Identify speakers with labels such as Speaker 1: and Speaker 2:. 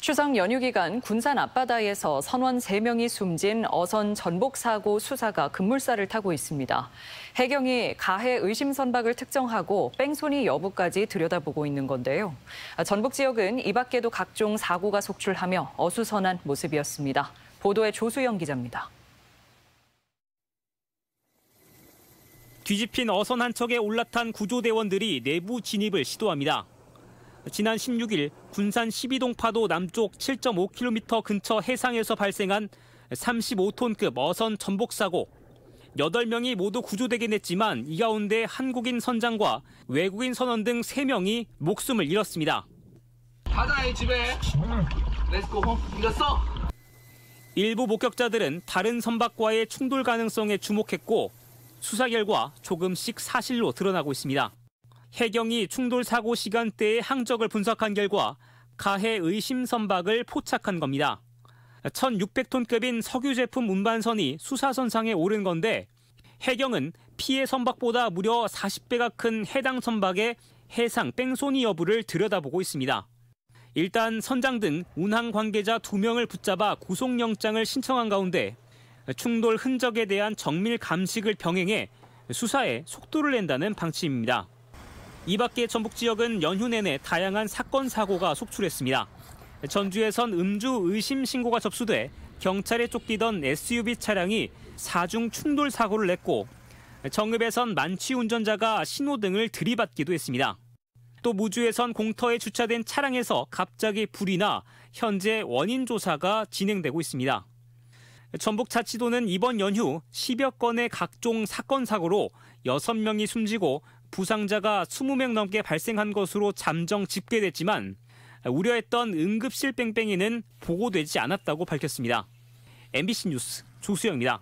Speaker 1: 추석 연휴 기간 군산 앞바다에서 선원 3명이 숨진 어선 전복 사고 수사가 급물살을 타고 있습니다. 해경이 가해 의심 선박을 특정하고 뺑소니 여부까지 들여다보고 있는 건데요. 전북 지역은 이 밖에도 각종 사고가 속출하며 어수선한 모습이었습니다. 보도에 조수영 기자입니다.
Speaker 2: 뒤집힌 어선 한 척에 올라탄 구조대원들이 내부 진입을 시도합니다. 지난 16일 군산 12동 파도 남쪽 7.5km 근처 해상에서 발생한 35톤급 어선 전복 사고 8명이 모두 구조되긴 했지만 이 가운데 한국인 선장과 외국인 선원 등 3명이 목숨을 잃었습니다. 바다에 집에 렛츠고 이겼어. 일부 목격자들은 다른 선박과의 충돌 가능성에 주목했고 수사 결과 조금씩 사실로 드러나고 있습니다. 해경이 충돌 사고 시간대의 항적을 분석한 결과 가해 의심 선박을 포착한 겁니다. 1600톤급인 석유 제품 운반선이 수사선상에 오른 건데 해경은 피해 선박보다 무려 40배가 큰 해당 선박의 해상 뺑소니 여부를 들여다보고 있습니다. 일단 선장 등 운항 관계자 2명을 붙잡아 구속영장을 신청한 가운데 충돌 흔적에 대한 정밀 감식을 병행해 수사에 속도를 낸다는 방침입니다. 이 밖에 전북 지역은 연휴 내내 다양한 사건 사고가 속출했습니다. 전주에선 음주 의심 신고가 접수돼 경찰에 쫓기던 SUV 차량이 사중 충돌 사고를 냈고 정읍에선 만취 운전자가 신호등을 들이받기도 했습니다. 또 무주에선 공터에 주차된 차량에서 갑자기 불이 나 현재 원인 조사가 진행되고 있습니다. 전북 자치도는 이번 연휴 10여 건의 각종 사건 사고로 6명이 숨지고 부상자가 20명 넘게 발생한 것으로 잠정 집계됐지만 우려했던 응급실 뺑뺑이는 보고되지 않았다고 밝혔습니다. MBC 뉴스 조수영입니다.